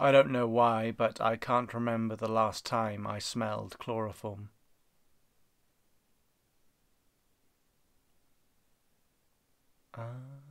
I don't know why, but I can't remember the last time I smelled chloroform. Ah.